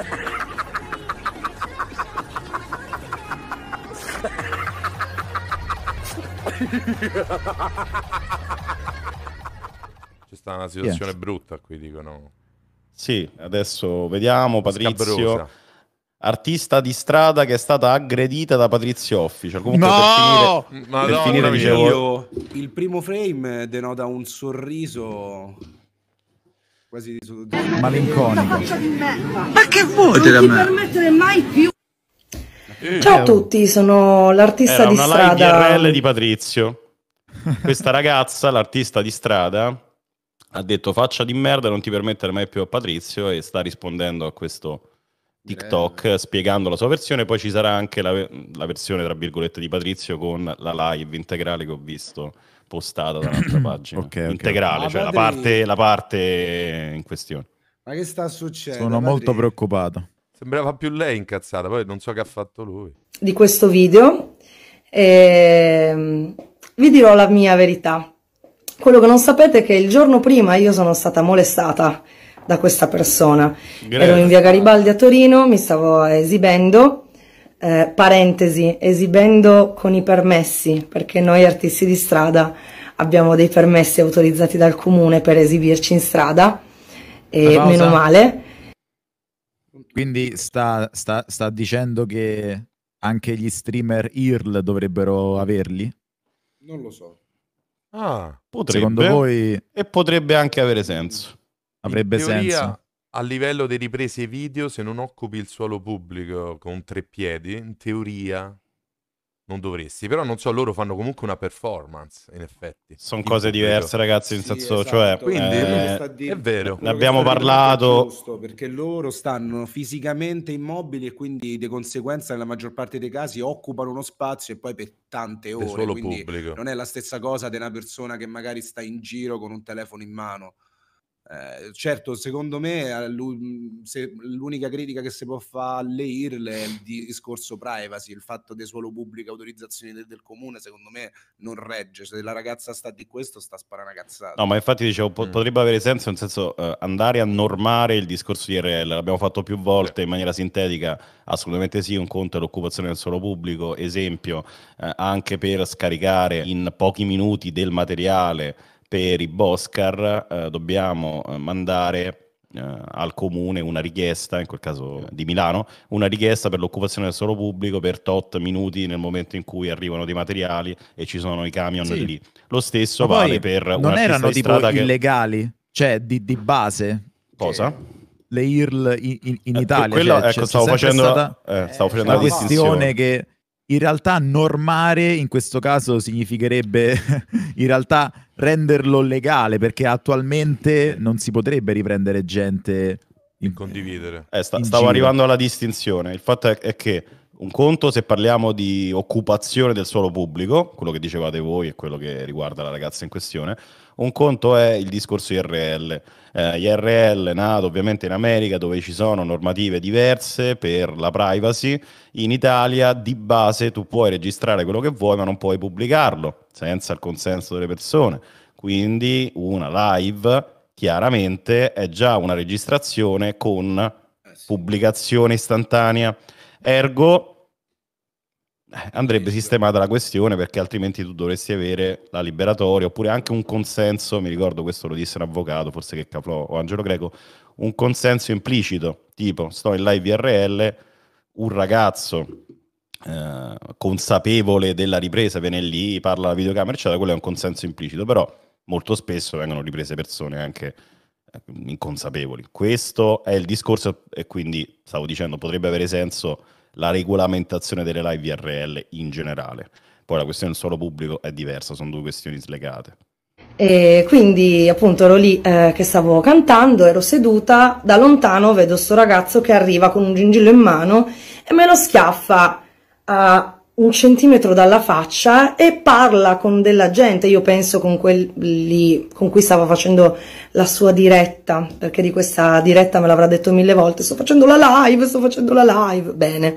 C'è stata una situazione Yes. brutta qui, dicono. Sì, adesso vediamo Patrizio. Scabrosa. Artista di strada che è stata aggredita da Patrizio Official. Comunque per finire, Madonna per finire dicevo, Io- il primo frame denota un sorriso quasi malinconico. Ma che vuoi della me? permettere mai più. Ciao eh, a tutti, sono l'artista di strada. Era di una strada. Live DRL di Patrizio. Questa ragazza, l'artista di strada, ha detto faccia di merda, non ti permettere mai più a Patrizio e sta rispondendo a questo TikTok Beh. spiegando la sua versione, poi ci sarà anche la, la, versione tra virgolette di Patrizio con la live integrale che ho visto spostata da un'altra pagina okay, integrale, okay. cioè la parte, la parte, in questione. Ma che sta succedendo? Sono Padre. molto preoccupato. Sembrava più lei incazzata, poi non so che ha fatto lui. Di questo video ehm, vi dirò la mia verità. Quello che non sapete è che il giorno prima io sono stata molestata da questa persona. Grazie. Ero in via Garibaldi a Torino, mi stavo esibendo eh, parentesi, esibendo con i permessi, perché noi artisti di strada abbiamo dei permessi autorizzati dal comune per esibirci in strada, e meno male. Quindi sta, sta, sta dicendo che anche gli streamer IRL dovrebbero averli? Non lo so. Ah, potrebbe. Secondo voi... E potrebbe anche avere senso. Avrebbe teoria, senso. A livello di riprese video, se non occupi il suolo pubblico con tre piedi, in teoria non dovresti. Però non so, loro fanno comunque una performance, in effetti. Sono cose diverse, ragazzi, in sì, senso, esatto. cioè... Quindi, eh, di... è vero. Ne abbiamo parlato... Giusto, perché loro stanno fisicamente immobili e quindi di conseguenza, nella maggior parte dei casi, occupano uno spazio e poi per tante ore. Solo pubblico. Non è la stessa cosa di una persona che magari sta in giro con un telefono in mano. Eh, certo, secondo me eh, l'unica critica che si può fare alle IRLE è il discorso privacy, il fatto di solo pubblica autorizzazioni del, del, comune, secondo me non regge. Se la ragazza sta di questo, sta sparando cazzata. No, ma infatti dicevo, po- mm. potrebbe avere senso, nel senso eh, andare a normare il discorso di IRL, l'abbiamo fatto più volte sì. in maniera sintetica, assolutamente sì, un conto è l'occupazione del suolo pubblico, esempio, eh, anche per scaricare in pochi minuti del materiale per i Boscar eh, dobbiamo eh, mandare eh, al comune una richiesta, in quel caso di Milano, una richiesta per l'occupazione del suolo pubblico per tot minuti nel momento in cui arrivano dei materiali e ci sono i camion sì. lì. Lo stesso Ma vale per una non erano di tipo che... illegali, cioè di, di base. Cosa? Che cioè, le IRL in, in eh, Italia. Eh, quello, cioè, ecco, cioè, stavo, facendo, stata, eh, stavo facendo, una questione che in realtà normare in questo caso significherebbe in realtà renderlo legale perché attualmente non si potrebbe riprendere gente in condividere. Eh, sta, in stavo giro. arrivando alla distinzione. Il fatto è, è, che un conto se parliamo di occupazione del suolo pubblico, quello che dicevate voi e quello che riguarda la ragazza in questione, un conto è il discorso IRL. Eh, IRL nato ovviamente in America dove ci sono normative diverse per la privacy, in Italia di base tu puoi registrare quello che vuoi ma non puoi pubblicarlo senza il consenso delle persone. Quindi una live chiaramente è già una registrazione con eh pubblicazione istantanea. Ergo, eh, andrebbe sistemata la questione perché altrimenti tu dovresti avere la liberatoria oppure anche un consenso, mi ricordo questo lo disse un avvocato, forse che Caplò o Angelo Greco, un consenso implicito, tipo sto in live IRL, un ragazzo eh, consapevole della ripresa viene lì, parla alla videocamera, eccetera, quello è un consenso implicito, però molto spesso vengono riprese persone anche eh, inconsapevoli. Questo è il discorso e quindi stavo dicendo potrebbe avere senso la regolamentazione delle live IRL in generale. Poi la questione del suolo pubblico è diversa, sono due questioni slegate. E quindi appunto ero lì eh, che stavo cantando, ero seduta, da lontano vedo sto ragazzo che arriva con un gingillo in mano e me lo schiaffa a eh, un centimetro dalla faccia e parla con della gente, io penso con quelli con cui stava facendo la sua diretta, perché di questa diretta me l'avrà detto mille volte, sto facendo la live, sto facendo la live, bene.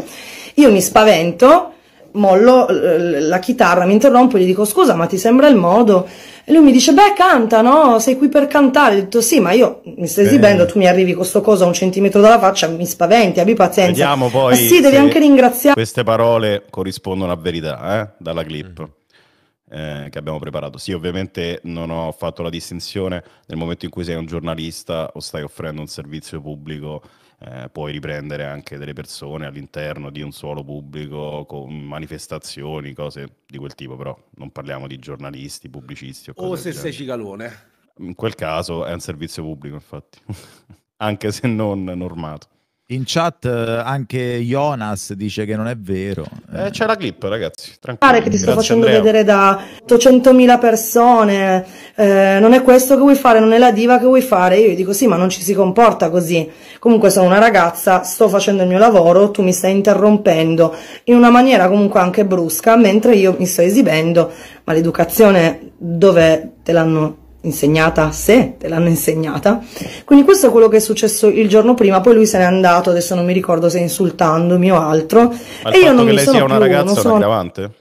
Io mi spavento, mollo la chitarra, mi interrompo, gli dico scusa ma ti sembra il modo? E lui mi dice, beh, canta, no? Sei qui per cantare. Ho detto, sì, ma io mi stai esibendo, tu mi arrivi con sto coso a un centimetro dalla faccia, mi spaventi, abbi pazienza. Vediamo poi. Ma sì, devi anche ringraziare. Queste parole corrispondono a verità, eh? Dalla clip. Mm. Eh, che abbiamo preparato. Sì, ovviamente non ho fatto la distinzione nel momento in cui sei un giornalista o stai offrendo un servizio pubblico eh, puoi riprendere anche delle persone all'interno di un suolo pubblico con manifestazioni, cose di quel tipo, però non parliamo di giornalisti, pubblicisti o, o se sei cicalone. In quel caso è un servizio pubblico, infatti, anche se non normato. In chat eh, anche Jonas dice che non è vero. Eh, c'è la clip, ragazzi. Pare che ti sto facendo Andrea. vedere da 800.000 persone. Eh, non è questo che vuoi fare, non è la diva che vuoi fare. Io dico sì, ma non ci si comporta così. Comunque sono una ragazza, sto facendo il mio lavoro, tu mi stai interrompendo in una maniera comunque anche brusca, mentre io mi sto esibendo. Ma l'educazione dove te l'hanno insegnata a sé, te l'hanno insegnata quindi questo è quello che è successo il giorno prima poi lui se n'è andato adesso non mi ricordo se insultandomi o altro Ma e io non mi sono sia una più, ragazza sono... aggravante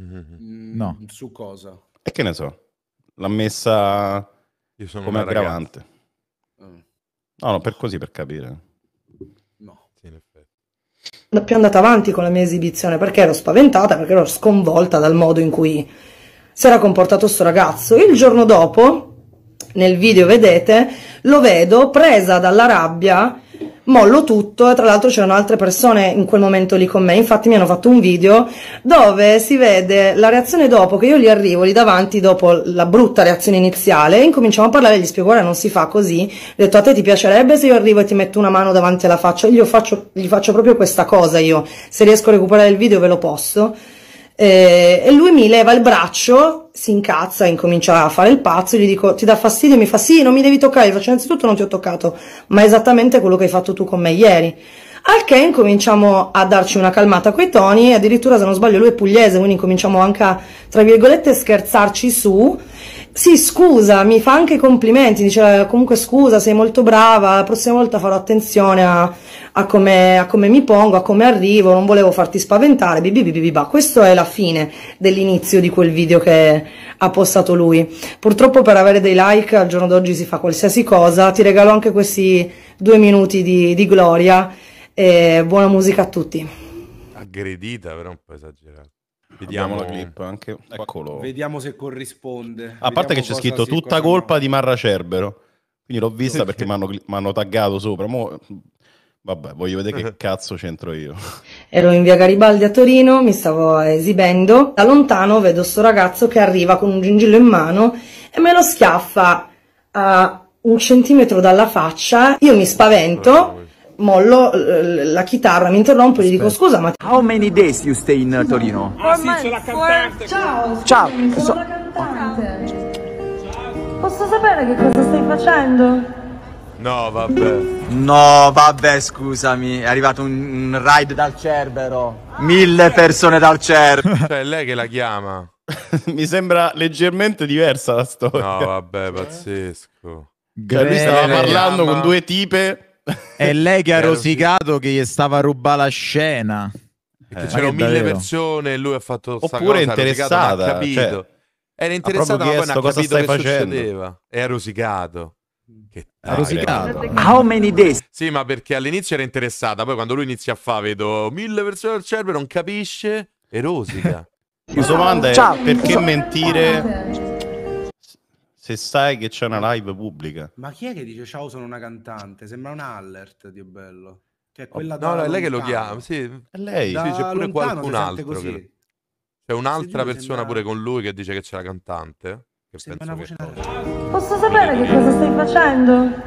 mm-hmm. no su cosa e che ne so l'ha messa come aggravante mm. no no per così per capire no sì, in più andata avanti con la mia esibizione perché ero spaventata perché ero sconvolta dal modo in cui si era comportato sto ragazzo. Il giorno dopo, nel video vedete, lo vedo presa dalla rabbia, mollo tutto e tra l'altro c'erano altre persone in quel momento lì con me, infatti mi hanno fatto un video dove si vede la reazione dopo che io gli arrivo lì davanti dopo la brutta reazione iniziale e incominciamo a parlare, gli spiego guarda non si fa così, ho detto a te ti piacerebbe se io arrivo e ti metto una mano davanti alla faccia, io faccio, gli faccio proprio questa cosa io, se riesco a recuperare il video ve lo posso eh, e lui mi leva il braccio, si incazza, incomincia a fare il pazzo, gli dico ti dà fastidio? Mi fa sì, non mi devi toccare, gli faccio innanzitutto non ti ho toccato, ma è esattamente quello che hai fatto tu con me ieri. Al che incominciamo a darci una calmata coi toni, addirittura se non sbaglio lui è pugliese, quindi incominciamo anche a, tra virgolette, scherzarci su sì, scusa, mi fa anche complimenti, dice comunque scusa, sei molto brava, la prossima volta farò attenzione a, a come, com mi pongo, a come arrivo, non volevo farti spaventare, bibibibiba. Questo è la fine dell'inizio di quel video che ha postato lui. Purtroppo per avere dei like al giorno d'oggi si fa qualsiasi cosa, ti regalo anche questi due minuti di, di gloria e buona musica a tutti. Aggredita, però un po' esagerato. Vediamo la clip, anche... eccolo. Vediamo se corrisponde. A Vediamo parte che c'è scritto tutta colpa di Marra Cerbero. Quindi l'ho vista perché mi hanno, taggato sopra. Mo... Vabbè, voglio vedere che cazzo c'entro io. Ero in via Garibaldi a Torino, mi stavo esibendo. Da lontano vedo sto ragazzo che arriva con un gingillo in mano e me lo schiaffa a un centimetro dalla faccia. Io mi spavento mollo eh, la chitarra, mi interrompo e gli dico scusa ma... How many days you stay in uh, Torino? Ah sì, c'è la cantante! Ciao! Ciao! Sono so... la cantante! Posso sapere che cosa stai facendo? No, vabbè. No, vabbè, scusami. È arrivato un, un ride dal Cerbero. Ah. Mille persone dal Cerbero. Cioè, è lei che la chiama. Mi sembra leggermente diversa la storia. No, vabbè, pazzesco. Cioè, lui stava parlando con due tipe è lei che ha rosicato che gli stava a la scena. Eh, c'erano mille davvero? persone e lui ha fatto Oppure cosa, interessata, ha capito. Cioè, era interessata, ma poi non ha cosa che facendo. succedeva. E ha rosicato. Che ha rosicato. How many days? Sì, ma perché all'inizio era interessata, poi quando lui inizia a fare vedo mille persone al cervello, non capisce e rosica. La sua domanda è Ciao. perché mentire se sai che c'è una live pubblica. Ma chi è che dice ciao sono una cantante? Sembra un alert, Dio bello. Che è oh, quella oh, no, no, è lei che lo chiama, sì. È lei. sì, c'è pure qualcun altro. Che... C'è un'altra persona sembra... pure con lui che dice che c'è la cantante. Che... Posso sapere che cosa stai facendo?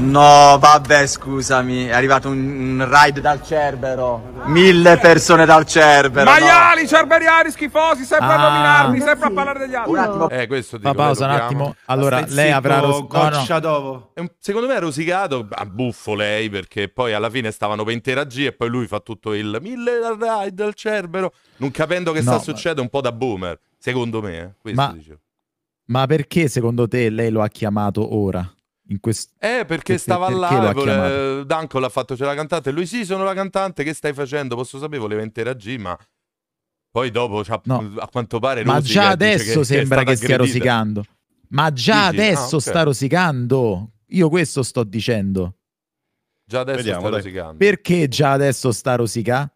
No, vabbè, scusami, è arrivato un, un ride dal Cerbero. Mille persone dal Cerbero. Maiali, no. cerberiani, schifosi, sempre ah. a nominarmi, sempre a parlare degli altri. Un attimo. Eh, questo dico, Ma pausa un attimo. Allora, Stai lei avrà rosicato. No, no. Secondo me ha rosicato, a buffo lei, perché poi alla fine stavano per interagire e poi lui fa tutto il mille ride dal Cerbero, non capendo che no, sta ma... succedendo, un po' da boomer, secondo me. Eh. Questo ma... dicevo. Ma perché secondo te lei lo ha chiamato ora? in questo... Eh, perché stava perché là, vole... Danco l'ha fatto, c'è la cantante, lui sì, sono la cantante, che stai facendo? Posso sapere, voleva interagire, ma... Poi dopo, cioè, no. a quanto pare... Ma già adesso che, sembra che, che stia rosicando. Ma già Dici? adesso ah, okay. sta rosicando. Io questo sto dicendo. Già adesso Vediamo, sta rosicando. Perché già adesso sta rosicando?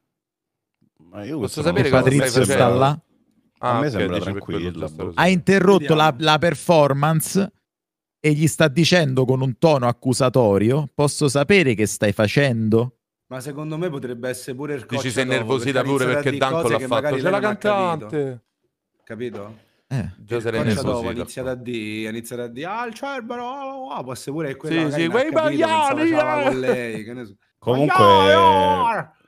Ma io posso sapere che Patrizio sta là? Ah, a me ah, okay, sembra tranquillo. Ha interrotto la, la performance e gli sta dicendo con un tono accusatorio, posso sapere che stai facendo? Ma secondo me potrebbe essere pure il Dici sei nervosita pure perché Danco l'ha fatto. C'è la cantante. Capito? Eh. già sarei nervosito. Ha iniziato a dire, ha iniziato a dire, ah, il cerbero, oh, oh, oh" può essere pure quella. Sì, sì, quei bagliani! Eh. Con so. Comunque,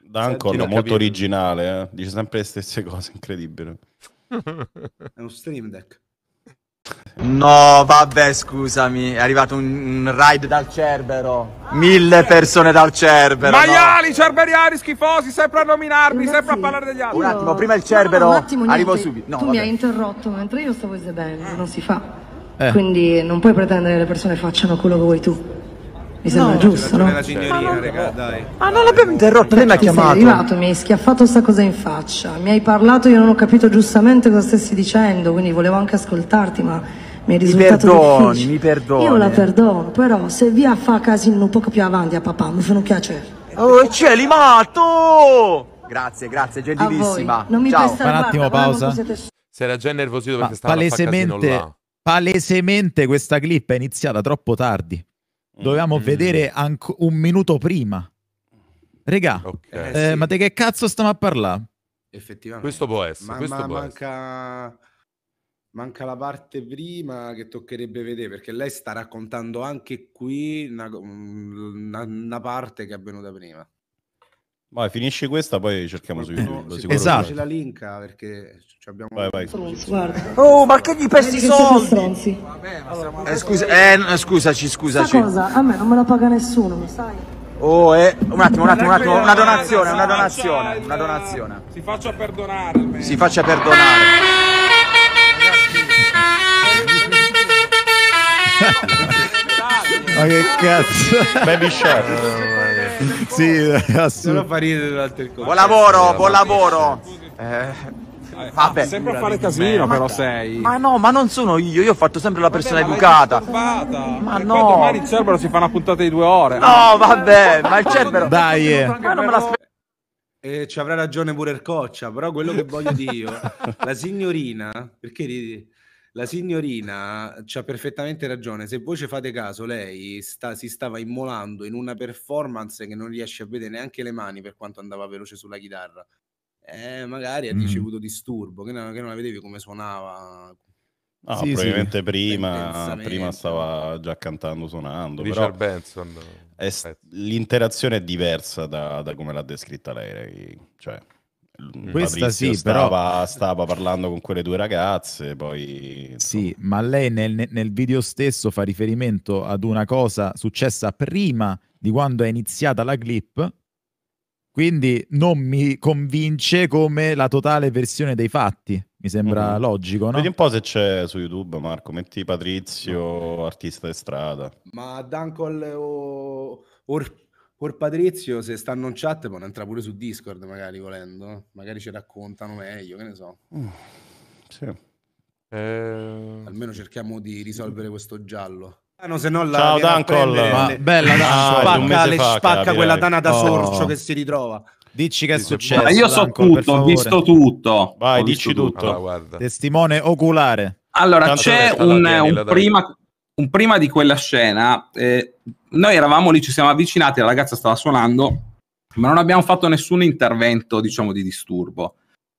Danco è molto capito. originale, eh? dice sempre le stesse cose, incredibile. è un stream deck. No, vabbè, scusami, è arrivato un, un ride dal Cerbero. Mille persone dal Cerbero. Maiali, no. cerberiani, schifosi, sempre a nominarmi, Ragazzi, sempre a parlare degli altri. Un attimo, prima il Cerbero, no, no, attimo, arrivo subito. No, tu vabbè. mi hai interrotto mentre io stavo eseguendo, eh. non si fa. Eh. Quindi non puoi pretendere che le persone facciano quello che vuoi tu. Mi sembra no, giusto, no? Signoria, ma non, raga, dai. Ah, non l'abbiamo interrotto, lei mi ha chiamato. Sei arrivato, mi hai schiaffato sta cosa in faccia. Mi hai parlato, io non ho capito giustamente cosa stessi dicendo, quindi volevo anche ascoltarti, ma mi è risultato mi perdoni, difficile. Mi perdoni, Io la perdono, però se via fa casino un poco più avanti a papà, mi fa un piacere. Oh, cieli matto! Grazie, grazie, gentilissima. Non mi Ciao. Fa un attimo pausa. Si era già nervosito perché stava palesemente, palesemente questa clip è iniziata troppo tardi. Dovevamo mm. vedere un minuto prima. Regà, okay. Eh, eh, sì. ma di che cazzo stiamo a parlare? Effettivamente. Questo può essere. Ma, questo ma può manca... Essere manca la parte prima che toccherebbe vedere perché lei sta raccontando anche qui una, una, una parte che è avvenuta prima. Vai, finisce questa, poi cerchiamo su YouTube. Sì, esatto. la linka ah, perché abbiamo. Vai, vai. Oh, ma che gli pesti soldi? Vabbè, ma siamo... eh, scusa, eh, scusaci, scusaci. cosa a me non me la paga nessuno, mi sai. Oh, eh, un attimo, un attimo, un attimo, una donazione, una donazione, una donazione. Si faccia perdonare. Si faccia perdonare. Ma che cazzo? Baby Shark. sì, eh, assurdo. Buon lavoro, buon lavoro. Eh. Ah, vabbè, sempre a fare casino, però sei. Ma no, ma non sono io, io ho fatto sempre la persona vabbè, educata. Ma e no. domani il Cerbero si fa una puntata di due ore. No, vabbè, ma il Cerbero. Dai, eh. ma non me la E ci avrà ragione pure il coccia, però quello che voglio dire io, la signorina, perché ridi? La signorina c'ha perfettamente ragione. Se voi ci fate caso, lei sta- si stava immolando in una performance che non riesce a vedere neanche le mani per quanto andava veloce sulla chitarra. Eh, magari ha mm. ricevuto disturbo, che non, che non la vedevi come suonava, No, sì, probabilmente sì. Prima, prima, stava già cantando, suonando. Richard Benson. È, eh. l'interazione è diversa da, da, come l'ha descritta lei. Cioè, Mm. Questa Patrizio sì, stava, però... stava parlando con quelle due ragazze, poi... Sì, ma lei nel, nel video stesso fa riferimento ad una cosa successa prima di quando è iniziata la clip, quindi non mi convince come la totale versione dei fatti. Mi sembra mm-hmm. logico, no? Vedi un po' se c'è su YouTube, Marco. Metti Patrizio, artista di strada. Ma Dunkel o, o Por Patrizio, se stanno in chat, può entrare pure su Discord, magari volendo. Magari ci raccontano meglio, che ne so. Mm, sì. eh... Almeno cerchiamo di risolvere questo giallo. Ah, no, se no la Ciao Dancol, le... bella Dana, ah, spacca, le fa, spacca capire. quella Dana da oh. sorcio che si ritrova. Dici che è successo. Ma io so Dancol, tutto, ho visto tutto. Vai, ho dici tutto. tutto. Allora, Testimone oculare. Allora, Tanto c'è un, un prima un prima di quella scena, eh, noi eravamo lì, ci siamo avvicinati, la ragazza stava suonando, ma non abbiamo fatto nessun intervento, diciamo, di disturbo.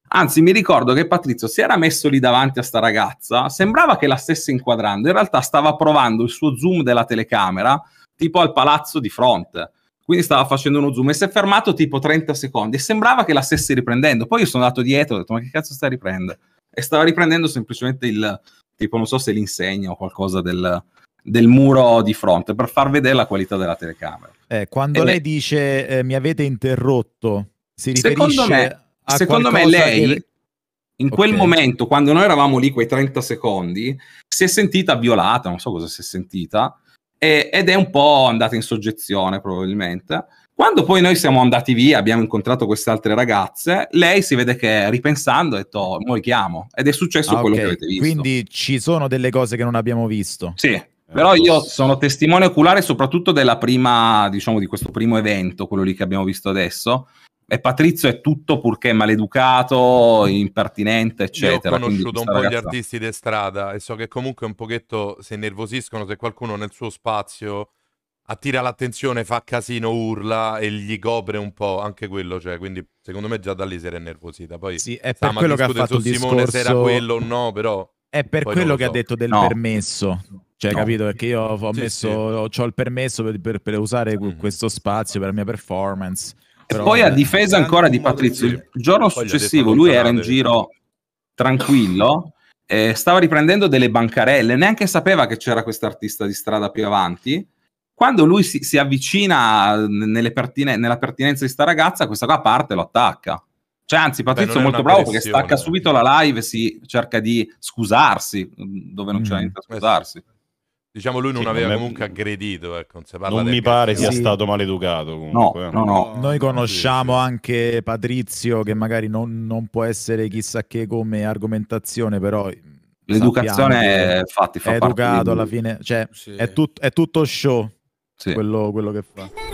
Anzi, mi ricordo che Patrizio si era messo lì davanti a sta ragazza, sembrava che la stesse inquadrando, in realtà stava provando il suo zoom della telecamera, tipo al palazzo di fronte. Quindi stava facendo uno zoom e si è fermato tipo 30 secondi e sembrava che la stesse riprendendo. Poi io sono andato dietro e ho detto: Ma che cazzo sta riprendendo? E stava riprendendo semplicemente il, tipo non so se l'insegna o qualcosa del, del muro di fronte per far vedere la qualità della telecamera. Eh, quando e lei dice eh, mi avete interrotto, si riferisce secondo me, a secondo me lei che... in quel okay. momento, quando noi eravamo lì quei 30 secondi, si è sentita violata, non so cosa si è sentita, e, ed è un po' andata in soggezione probabilmente. Quando poi noi siamo andati via, abbiamo incontrato queste altre ragazze, lei si vede che ripensando ha detto, oh, mo chiamo. Ed è successo ah, quello okay. che avete visto. Quindi ci sono delle cose che non abbiamo visto. Sì, eh. però io sono testimone oculare soprattutto della prima, diciamo, di questo primo evento, quello lì che abbiamo visto adesso. E Patrizio è tutto purché maleducato, impertinente, eccetera. Io ho conosciuto un po' ragazza... gli artisti di strada e so che comunque un pochetto si innervosiscono se qualcuno nel suo spazio attira l'attenzione, fa casino, urla e gli copre un po' anche quello, cioè, quindi secondo me già da lì si era nervosita. Poi sì, è per quello che ha fatto Simone discorso... se era quello o no, però è per Poi quello so. che ha detto del no. permesso. Cioè, no. capito? Perché io ho sì, messo, sì. ho il permesso per, per, per usare mm. questo spazio per la mia performance. Però, poi a difesa ancora di Patrizio, il giorno successivo lui era in giro tranquillo, eh, stava riprendendo delle bancarelle, neanche sapeva che c'era quest'artista di strada più avanti quando lui si, si avvicina pertine- nella pertinenza di sta ragazza, questa qua parte e lo attacca. Cioè, anzi, Patrizio è molto bravo perché stacca eh. subito la live e si cerca di scusarsi mm, dove non mm, c'è niente da eh scusarsi. Diciamo lui non sì, aveva non comunque è... aggredito, ecco, non, non mi pare sia sì. stato maleducato. Comunque. Eh. No, no, no. Noi conosciamo sì, anche Patrizio che magari non, non, può essere chissà che come argomentazione, però... Mm, L'educazione, è, infatti, fa è educato alla fine, cioè, è, tut- è tutto show sì. quello, quello che fa.